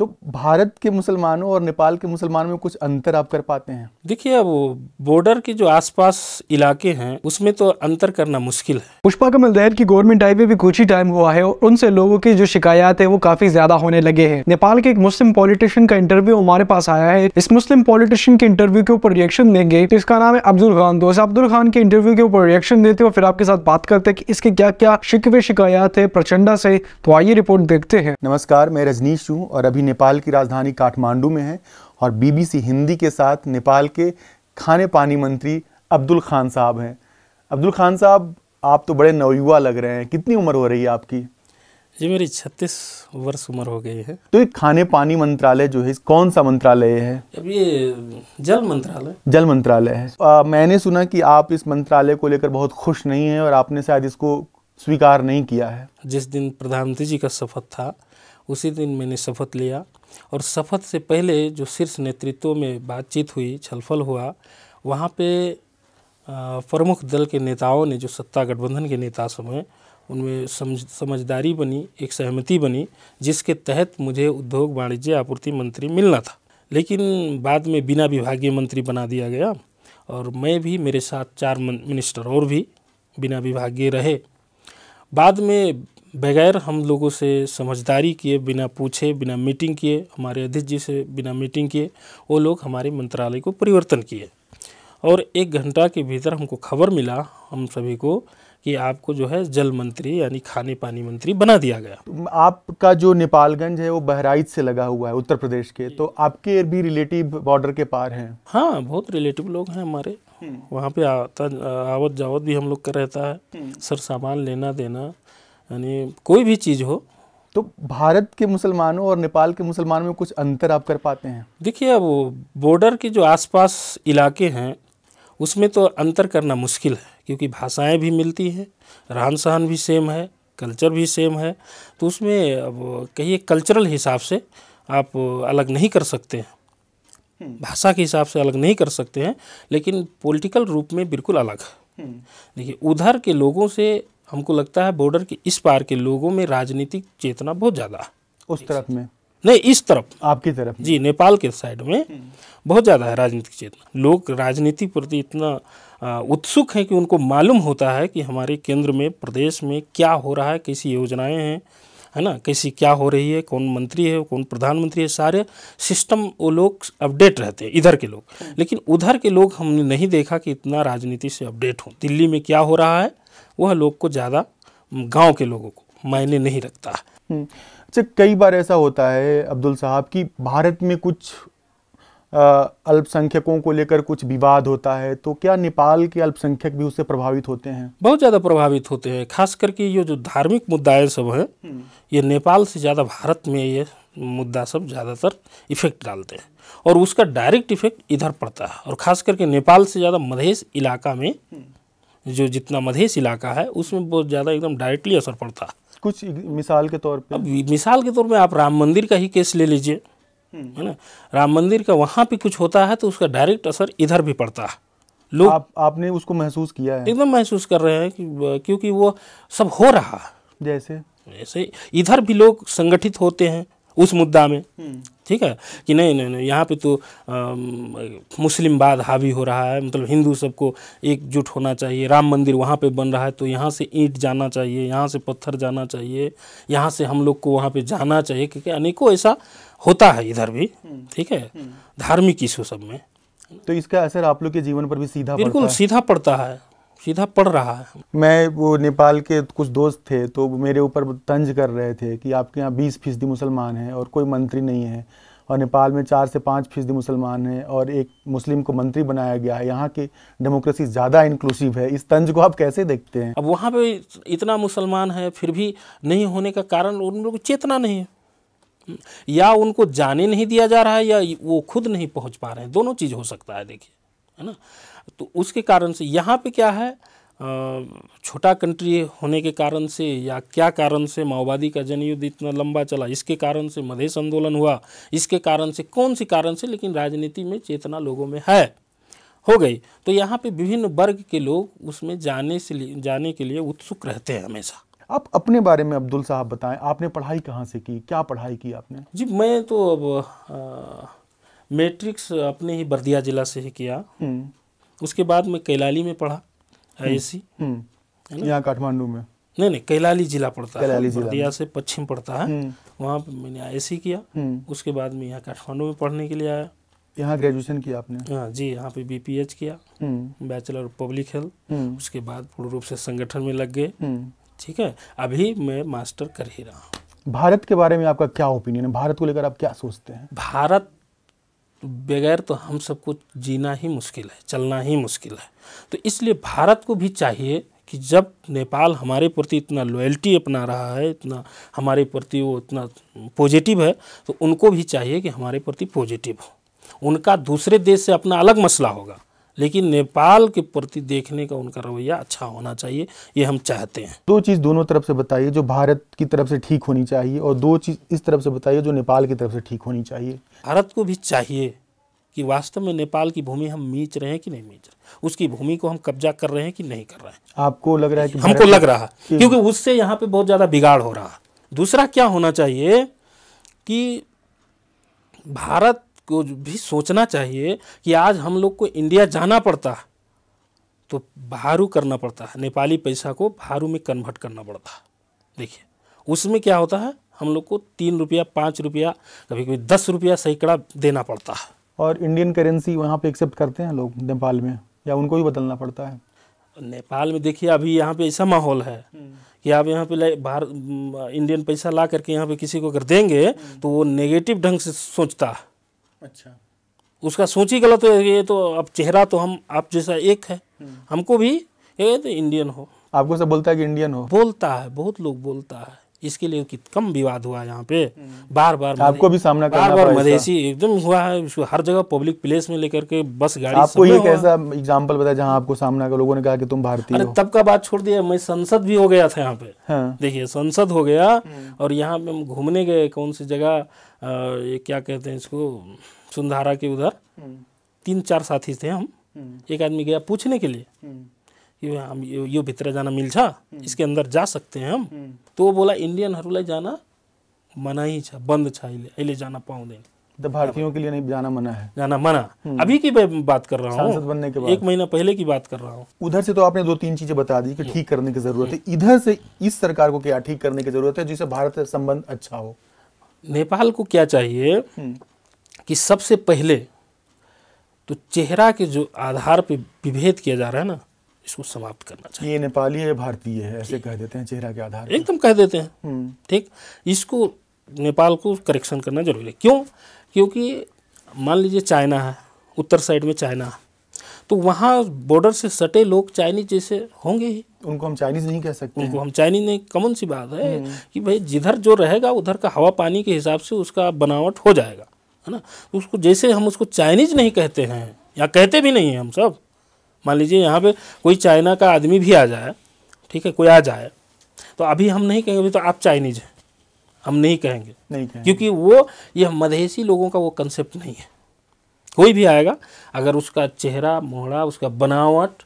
तो भारत के मुसलमानों और नेपाल के मुसलमानों में कुछ अंतर आप कर पाते हैं देखिए अब बॉर्डर के जो आसपास इलाके हैं उसमें तो अंतर करना मुश्किल है पुष्पा कमल दहर की गवर्नमेंट आई भी कुछ ही टाइम हुआ है और उनसे लोगों की जो शिकायत है वो काफी ज्यादा होने लगे हैं नेपाल के एक मुस्लिम पॉलिटिशियन का इंटरव्यू हमारे पास आया है इस मुस्लिम पॉलिटिशियन के इंटरव्यू के ऊपर रिएक्शन देंगे तो इसका नाम है अब्दुल खान दोस्त अब्दुल खान के इंटरव्यू के ऊपर रिएक्शन देते और फिर आपके साथ बात करते हैं इसके क्या क्या शिकवे शिकायत है प्रचंडा से तो आइए रिपोर्ट देखते हैं नमस्कार मैं रजनीश हूँ और अभी नेपाल की राजधानी काठमांडू में है और बीबीसी हिंदी के साथ नेपाल के खाने पानी मंत्री अब्दुल खान साहब हैं अब्दुल खान साहब आप तो बड़े नवयुवा लग रहे हैं कितनी उम्र हो रही है आपकी जी मेरी छत्तीस वर्ष उम्र हो गई है तो ये खाने पानी मंत्रालय जो है कौन सा मंत्रालय है अब ये जल मंत्रालय जल मंत्रालय है आ, मैंने सुना कि आप इस मंत्रालय को लेकर बहुत खुश नहीं हैं और आपने शायद इसको स्वीकार नहीं किया है जिस दिन प्रधानमंत्री जी का शपथ था उसी दिन मैंने शपथ लिया और शपथ से पहले जो शीर्ष नेतृत्व में बातचीत हुई छलफल हुआ वहाँ पे प्रमुख दल के नेताओं ने जो सत्ता गठबंधन के नेता समय उनमें समझ समझदारी बनी एक सहमति बनी जिसके तहत मुझे उद्योग वाणिज्य आपूर्ति मंत्री मिलना था लेकिन बाद में बिना विभागीय मंत्री बना दिया गया और मैं भी मेरे साथ चार मिनिस्टर और भी बिना विभागीय रहे बाद में बगैर हम लोगों से समझदारी किए बिना पूछे बिना मीटिंग किए हमारे अध्यक्ष जी से बिना मीटिंग किए वो लोग हमारे मंत्रालय को परिवर्तन किए और एक घंटा के भीतर हमको खबर मिला हम सभी को कि आपको जो है जल मंत्री यानी खाने पानी मंत्री बना दिया गया आपका जो नेपालगंज है वो बहराइच से लगा हुआ है उत्तर प्रदेश के तो आपके भी रिलेटिव बॉर्डर के पार हैं हाँ बहुत रिलेटिव लोग हैं हमारे हम्म। वहाँ पे आता आवत जावत भी हम लोग का रहता है हम्म। सर सामान लेना देना यानी कोई भी चीज़ हो तो भारत के मुसलमानों और नेपाल के मुसलमानों में कुछ अंतर आप कर पाते हैं देखिए अब बॉर्डर के जो आसपास इलाके हैं उसमें तो अंतर करना मुश्किल है क्योंकि भाषाएं भी मिलती हैं रहन सहन भी सेम है कल्चर भी सेम है तो उसमें अब कहिए कल्चरल हिसाब से आप अलग नहीं कर सकते हैं हम्म। भाषा के हिसाब से अलग नहीं कर सकते हैं लेकिन पॉलिटिकल रूप में बिल्कुल अलग है हम्म। देखिए उधर के लोगों से हमको लगता है बॉर्डर के इस पार के लोगों में राजनीतिक चेतना बहुत ज़्यादा उस तरफ में नहीं इस तरफ आपकी तरफ जी नेपाल के साइड में हम्म। बहुत ज़्यादा है राजनीतिक चेतना लोग राजनीति प्रति इतना उत्सुक है कि उनको मालूम होता है कि हमारे केंद्र में प्रदेश में क्या हो रहा है कैसी योजनाएं हैं है ना कैसी क्या हो रही है कौन मंत्री है कौन प्रधानमंत्री है सारे सिस्टम वो लोग अपडेट रहते हैं इधर के लोग हम्म। लेकिन उधर के लोग हमने नहीं देखा कि इतना राजनीति से अपडेट हों दिल्ली में क्या हो रहा है वह लोग को ज़्यादा गांव के लोगों को मायने नहीं रखता हम्म। अच्छा कई बार ऐसा होता है अब्दुल साहब कि भारत में कुछ अल्पसंख्यकों को लेकर कुछ विवाद होता है तो क्या नेपाल के अल्पसंख्यक भी उससे प्रभावित होते हैं बहुत ज़्यादा प्रभावित होते हैं खास करके ये जो धार्मिक मुद्दाए सब हैं हम्म। ये नेपाल से ज़्यादा भारत में ये मुद्दा सब ज़्यादातर इफ़ेक्ट डालते हैं और उसका डायरेक्ट इफ़ेक्ट इधर पड़ता है और ख़ास करके नेपाल से ज़्यादा मधेश इलाका में हम्म। जो जितना मधेश इलाका है उसमें बहुत ज़्यादा एकदम डायरेक्टली असर पड़ता कुछ मिसाल के तौर पर अब मिसाल के तौर पर आप राम मंदिर का ही केस ले लीजिए हम्म। है ना राम मंदिर का वहाँ पे कुछ होता है तो उसका डायरेक्ट असर इधर भी पड़ता है लोग आप, आपने उसको महसूस किया है एकदम महसूस कर रहे हैं कि, क्योंकि वो सब हो रहा है जैसे जैसे इधर भी लोग संगठित होते हैं उस मुद्दा में हम्म। ठीक है कि नहीं नहीं नहीं यहाँ पे तो मुस्लिम बाद हावी हो रहा है मतलब हिंदू सबको एकजुट होना चाहिए राम मंदिर वहाँ पे बन रहा है तो यहाँ से ईंट जाना चाहिए यहाँ से पत्थर जाना चाहिए यहाँ से हम लोग को वहाँ पे जाना चाहिए क्योंकि अनेकों ऐसा होता है इधर भी हम्म। ठीक है हम्म। धार्मिक इशू सब में तो इसका असर आप लोग के जीवन पर भी सीधा बिल्कुल सीधा पड़ता है सीधा पढ़ रहा है मैं वो नेपाल के कुछ दोस्त थे तो मेरे ऊपर तंज कर रहे थे कि आपके यहाँ बीस फीसदी मुसलमान हैं और कोई मंत्री नहीं है और नेपाल में चार से पाँच फीसदी मुसलमान हैं और एक मुस्लिम को मंत्री बनाया गया है यहाँ की डेमोक्रेसी ज़्यादा इंक्लूसिव है इस तंज को आप कैसे देखते हैं अब वहाँ पे इतना मुसलमान है फिर भी नहीं होने का कारण उन लोगों चेतना नहीं है या उनको जाने नहीं दिया जा रहा है या वो खुद नहीं पहुँच पा रहे हैं दोनों चीज़ हो सकता है देखिए है ना तो उसके कारण से यहाँ पे क्या है छोटा कंट्री होने के कारण से या क्या कारण से माओवादी का जनयुद्ध इतना लंबा चला इसके कारण से मधेश आंदोलन हुआ इसके कारण से कौन सी कारण से लेकिन राजनीति में चेतना लोगों में है हो गई तो यहाँ पे विभिन्न वर्ग के लोग उसमें जाने से जाने के लिए उत्सुक रहते हैं हमेशा आप अपने बारे में अब्दुल साहब बताएं आपने पढ़ाई कहाँ से की क्या पढ़ाई की आपने जी मैं तो अब मैट्रिक्स अपने ही बर्दिया जिला से ही किया हम्म। उसके बाद मैं कैलाली में पढ़ा आई एस सी यहाँ काठमांडू में नहीं नहीं कैलाली जिला पड़ता कैलाली है बर्दिया से पश्चिम पड़ता है हम्म। वहाँ पे मैंने आई एस सी किया हम्म। उसके बाद मैं यहाँ काठमांडू में पढ़ने के लिए आया यहाँ ग्रेजुएशन किया आपने हाँ जी यहाँ पे बी किया बैचलर ऑफ पब्लिक हेल्थ उसके बाद पूर्ण रूप से संगठन में लग गए हम्म। ठीक है अभी मैं मास्टर कर ही रहा हूँ भारत के बारे में आपका क्या ओपिनियन है भारत को लेकर आप क्या सोचते हैं भारत बगैर तो हम सबको जीना ही मुश्किल है चलना ही मुश्किल है तो इसलिए भारत को भी चाहिए कि जब नेपाल हमारे प्रति इतना लॉयल्टी अपना रहा है इतना हमारे प्रति वो इतना पॉजिटिव है तो उनको भी चाहिए कि हमारे प्रति पॉजिटिव हो उनका दूसरे देश से अपना अलग मसला होगा लेकिन नेपाल के प्रति देखने का उनका रवैया अच्छा होना चाहिए ये हम चाहते हैं दो चीज़ दोनों तरफ से बताइए जो भारत की तरफ से ठीक होनी चाहिए और दो चीज़ इस तरफ से बताइए जो नेपाल की तरफ से ठीक होनी चाहिए भारत को भी चाहिए कि वास्तव में नेपाल की भूमि हम मीच रहे हैं कि नहीं मीच रहे उसकी भूमि को हम कब्जा कर रहे हैं कि नहीं कर रहे हैं आपको लग रहा है कि हमको लग रहा है क्योंकि उससे यहाँ पे बहुत ज़्यादा बिगाड़ हो रहा दूसरा क्या होना चाहिए कि भारत को भी सोचना चाहिए कि आज हम लोग को इंडिया जाना पड़ता तो भारू करना पड़ता है नेपाली पैसा को भारू में कन्वर्ट करना पड़ता है देखिए उसमें क्या होता है हम लोग को तीन रुपया पाँच रुपया कभी कभी दस रुपया सैकड़ा देना पड़ता है और इंडियन करेंसी वहाँ पे एक्सेप्ट करते हैं लोग नेपाल में या उनको भी बदलना पड़ता है नेपाल में देखिए अभी यहाँ पे ऐसा माहौल है हम्म। कि आप यहाँ पे बाहर इंडियन हम्म, पैसा ला करके यहाँ पे किसी को अगर देंगे हम्म। तो वो नेगेटिव ढंग से सोचता है अच्छा उसका सोच ही गलत है ये तो अब चेहरा तो हम आप जैसा एक है हम्म। हमको भी ये तो इंडियन हो आपको सब बोलता है कि इंडियन हो बोलता है बहुत लोग बोलता है इसके लिए कि कम विवाद हुआ यहाँ पे बार बार आपको भी सामना बार बार मधेसी एकदम हुआ है उसको हर जगह पब्लिक प्लेस में लेकर के बस गाड़ी आपको एक ऐसा एग्जाम्पल बताया जहाँ आपको सामना लोगों ने कहा कि तुम भारतीय अरे तब का बात छोड़ दिया मैं संसद भी हो गया था यहाँ पे हाँ। देखिए संसद हो गया हम्म। और यहाँ पे हम घूमने गए कौन सी जगह ये क्या कहते हैं इसको सुंदारा के उधर हम्म। तीन चार साथी थे हम हम्म। एक आदमी गया पूछने के लिए यो हम यो, यो भित्र जान मिल्छ हम्म। इसके अन्दर जा हैं हम हम्म। तो बोला इन्डियनहरूलाई जान मनाही छ बन्द छ अहिले अहिले जान पाउँदैन भारतीयों के लिए नहीं जाना मना है जाना मना हम्म। अभी की बात कर रहा हूँ बनने के बाद एक महीना पहले की बात कर रहा हूँ उधर से तो आपने दो तीन चीजें बता दी कि ठीक करने की जरूरत है इधर से इस सरकार को क्या ठीक करने की जरूरत है जिससे भारत संबंध अच्छा हो नेपाल को क्या चाहिए कि सबसे पहले तो चेहरा के जो आधार पे विभेद किया जा रहा है ना इसको समाप्त करना चाहिए ये नेपाली है भारतीय है ऐसे कह देते हैं चेहरा के आधार एकदम कह देते हैं हम्म। ठीक इसको नेपाल को करेक्शन करना जरूरी है क्यों क्योंकि मान लीजिए चाइना है उत्तर साइड में चाइना है तो वहाँ बॉर्डर से सटे लोग चाइनीज जैसे होंगे ही उनको हम चाइनीज नहीं कह सकते उनको हम चाइनीज नहीं कॉमन सी बात है हम्म। कि भाई जिधर जो रहेगा उधर का हवा पानी के हिसाब से उसका बनावट हो जाएगा है ना उसको जैसे हम उसको चाइनीज नहीं कहते हैं या कहते भी नहीं हैं हम सब मान लीजिए यहाँ पे कोई चाइना का आदमी भी आ जाए ठीक है कोई आ जाए तो अभी हम नहीं कहेंगे अभी तो आप चाइनीज हैं हम नहीं कहेंगे नहीं कहेंगे। क्योंकि वो ये मधेसी लोगों का वो कंसेप्ट नहीं है कोई भी आएगा अगर उसका चेहरा मोहरा उसका बनावट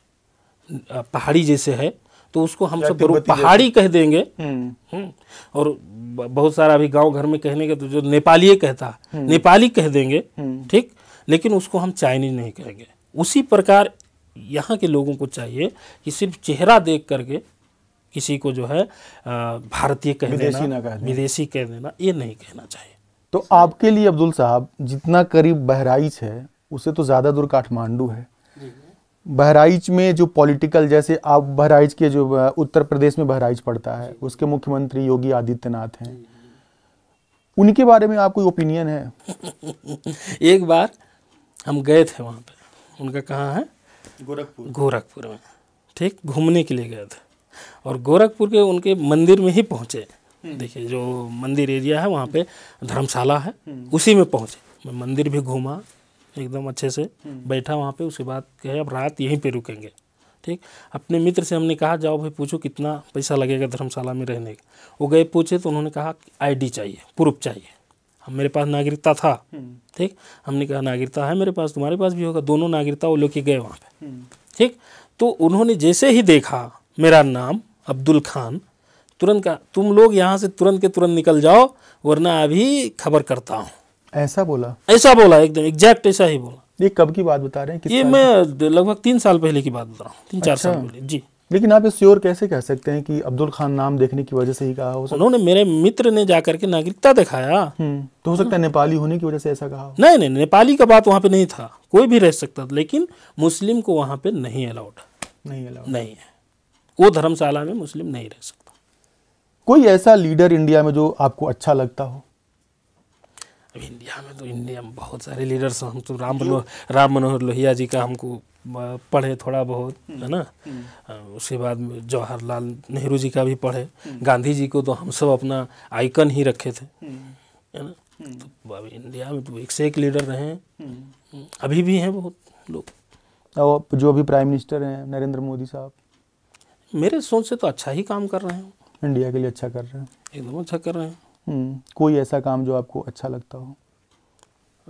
पहाड़ी जैसे है तो उसको हम सब पहाड़ी कह देंगे हम्म। हम्म। और बहुत सारा अभी गांव घर में कहने के तो जो नेपाली कहता हम्म। नेपाली कह देंगे ठीक लेकिन उसको हम चाइनीज नहीं कहेंगे उसी प्रकार यहाँ के लोगों को चाहिए कि सिर्फ चेहरा देख करके किसी को जो है भारतीय कह विदेशी देना कह विदेशी कह देना ये नहीं कहना चाहिए तो आपके लिए अब्दुल साहब जितना करीब बहराइच है उसे तो ज़्यादा दूर काठमांडू है बहराइच में जो पॉलिटिकल जैसे आप बहराइच के जो उत्तर प्रदेश में बहराइच पड़ता है उसके मुख्यमंत्री योगी आदित्यनाथ हैं उनके बारे में आपको ओपिनियन है एक बार हम गए थे वहाँ पे उनका कहाँ है गोरखपुर गोरखपुर में ठीक घूमने के लिए गया था और गोरखपुर के उनके मंदिर में ही पहुँचे हम्म। देखिए जो मंदिर एरिया है वहाँ पे धर्मशाला है हम्म। उसी में पहुँचे मैं मंदिर भी घूमा एकदम अच्छे से हम्म। बैठा वहाँ पे उसके बाद कहे अब रात यहीं पे रुकेंगे ठीक अपने मित्र से हमने कहा जाओ भाई पूछो कितना पैसा लगेगा धर्मशाला में रहने का वो गए पूछे तो उन्होंने कहा आईडी चाहिए प्रूफ चाहिए हम मेरे पास नागरिकता था हम्म। ठीक हमने कहा नागरिकता है मेरे पास तुम्हारे पास भी होगा दोनों नागरिकता वो लेके गए वहाँ पे हम्म। ठीक तो उन्होंने जैसे ही देखा मेरा नाम अब्दुल खान तुरंत का तुम लोग यहाँ से तुरंत के तुरंत निकल जाओ वरना अभी खबर करता हूँ ऐसा बोला ऐसा बोला एकदम एग्जैक्ट ऐसा ही बोला ये कब की बात बता रहे हैं ये मैं लगभग तीन साल पहले की बात बता रहा हूँ तीन चार अच्छा। साल पहले जी लेकिन आप इस श्योर कैसे कह सकते हैं कि अब्दुल खान नाम देखने की वजह से ही कहा हो उन्होंने मेरे मित्र ने जाकर के नागरिकता दिखाया हम्म, तो हो सकता है नेपाली होने की वजह से ऐसा कहा नहीं नहीं नेपाली का बात वहाँ पे नहीं था कोई भी रह सकता था लेकिन मुस्लिम को वहाँ पे नहीं अलाउड नहीं अलाउड नहीं है वो धर्मशाला में मुस्लिम नहीं रह सकता कोई ऐसा लीडर इंडिया में जो आपको अच्छा लगता हो अब इंडिया में तो इंडिया में बहुत सारे लीडर्स हम तो राम मनोहर राम मनोहर लोहिया जी का हमको पढ़े थोड़ा बहुत हम्म, है ना हम्म। उसके बाद जवाहरलाल नेहरू जी का भी पढ़े हम्म। गांधी जी को तो हम सब अपना आइकन ही रखे थे है ना तो इंडिया में तो एक से एक लीडर रहे हैं अभी भी हैं बहुत लोग और जो अभी प्राइम मिनिस्टर हैं नरेंद्र मोदी साहब मेरे सोच से तो अच्छा ही काम कर रहे हैं इंडिया के लिए अच्छा कर रहे हैं एकदम अच्छा कर रहे हैं कोई ऐसा काम जो आपको अच्छा लगता हो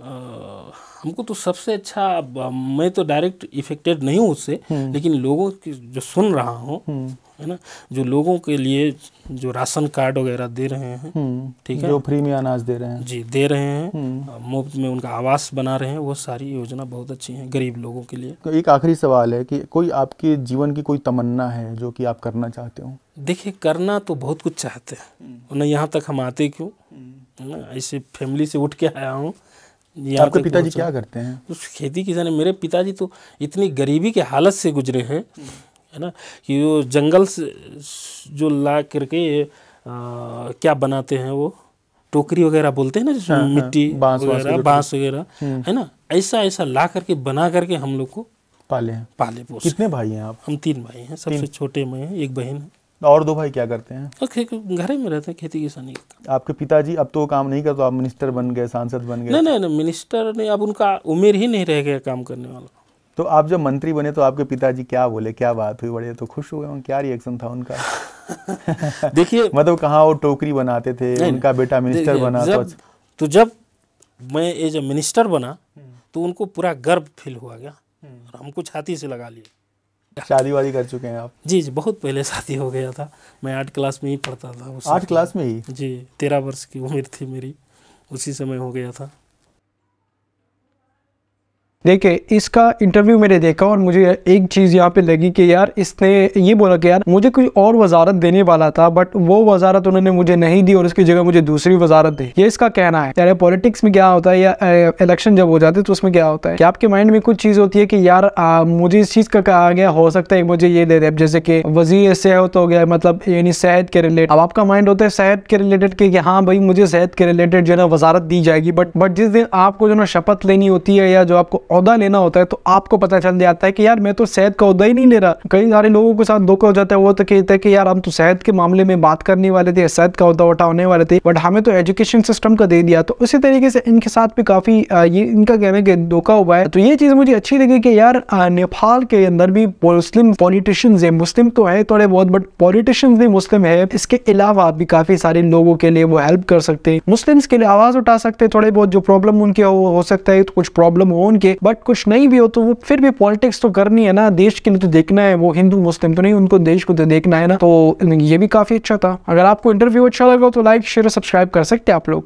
हमको तो सबसे अच्छा मैं तो डायरेक्ट इफेक्टेड नहीं हूँ उससे हम्म। लेकिन लोगों की जो सुन रहा हूँ हम्म। है ना जो लोगों के लिए जो राशन कार्ड वगैरह दे रहे हैं हम्म। ठीक है जो फ्री में अनाज दे रहे हैं जी दे रहे हैं मुफ्त में उनका आवास बना रहे हैं वो सारी योजना बहुत अच्छी है गरीब लोगों के लिए तो एक आखिरी सवाल है कि कोई आपके जीवन की कोई तमन्ना है जो कि आप करना चाहते हो देखिए करना तो बहुत कुछ चाहते हैं न यहाँ तक हम आते क्यों ऐसे फैमिली से उठ के आया हूँ आपके पिताजी क्या करते हैं तो उस खेती किसान मेरे पिताजी तो इतनी गरीबी के हालत से गुजरे हैं है ना कि वो जंगल से जो ला करके आ, क्या बनाते हैं वो टोकरी वगैरह बोलते हैं ना जिसमें हाँ, हाँ मिट्टी वगैरह बांस वगैरह हम्म। है ना ऐसा ऐसा ला करके बना करके हम लोग को पाले हैं पाले पोस कितने भाई हैं आप हम तीन भाई हैं सबसे छोटे में एक बहन है और दो भाई क्या करते हैं तो घर में रहते हैं खेती किसानी आपके पिताजी अब तो काम नहीं करते तो आप मिनिस्टर बन गए सांसद बन गए नहीं नहीं नहीं मिनिस्टर ने अब उनका उम्र ही नहीं रह गया काम करने वाला तो आप जब मंत्री बने तो आपके पिताजी क्या बोले क्या बात हुई बड़े तो खुश हुए क्या रिएक्शन था उनका देखिए मतलब कहाँ वो टोकरी बनाते थे उनका बेटा मिनिस्टर बना तो जब, अच्छा। तो जब मैं एज ए मिनिस्टर बना तो उनको पूरा गर्व फील हुआ गया हम्म। और हमको छाती से लगा लिया शादी वादी कर चुके हैं आप जी जी बहुत पहले शादी हो गया था मैं आठ क्लास में ही पढ़ता था आठ क्लास में ही जी तेरह वर्ष की उम्र थी मेरी उसी समय हो गया था देखिए इसका इंटरव्यू मैंने देखा और मुझे एक चीज़ यहाँ पे लगी कि यार इसने ये बोला कि यार मुझे कोई और वजारत देने वाला था बट वो वजारत उन्होंने मुझे नहीं दी और उसकी जगह मुझे दूसरी वजारत दी ये इसका कहना है यार पॉलिटिक्स में क्या होता है या इलेक्शन जब हो जाते तो उसमें क्या होता है कि आपके माइंड में कुछ चीज़ होती है कि यार आ, मुझे इस चीज़ का कहा गया हो सकता है मुझे ये दे दे जैसे कि वजी सेहत हो गया मतलब यानी सेहत के रिलेटेड अब आपका माइंड होता है सेहत के रिलेटेड कि हाँ भाई मुझे सेहत के रिलेटेड जो है ना वजारत दी जाएगी बट बट जिस दिन आपको जो ना शपथ लेनी होती है या जो आपको अहदा लेना होता है तो आपको पता चल जाता है कि यार मैं तो सेहत का अहदा ही नहीं ले रहा कई सारे लोगों के साथ धोखा हो जाता है वो तो कहते हैं कि यार हम तो सेहत के मामले में बात करने वाले थे सेहत का अहदा उठाने वाले थे बट हमें तो एजुकेशन सिस्टम का दे दिया तो उसी तरीके से इनके साथ भी काफ़ी ये इनका कहना है कि धोखा हुआ है तो ये चीज़ मुझे अच्छी लगी कि यार नेपाल के अंदर भी मुस्लिम पॉलिटिशियंस है मुस्लिम तो है थोड़े बहुत बट पॉलिटिशियंस भी मुस्लिम है इसके अलावा भी काफ़ी सारे लोगों के लिए वो हेल्प कर सकते हैं मुस्लिम्स के लिए आवाज़ उठा सकते हैं थोड़े बहुत जो प्रॉब्लम उनके हो, हो सकता है तो कुछ प्रॉब्लम हो उनके बट कुछ नहीं भी हो तो वो फिर भी पॉलिटिक्स तो करनी है ना देश के लिए तो देखना है वो हिंदू मुस्लिम तो नहीं उनको देश को तो देखना है ना तो ये भी काफी अच्छा था अगर आपको इंटरव्यू अच्छा लगा तो लाइक शेयर सब्सक्राइब कर सकते आप लोग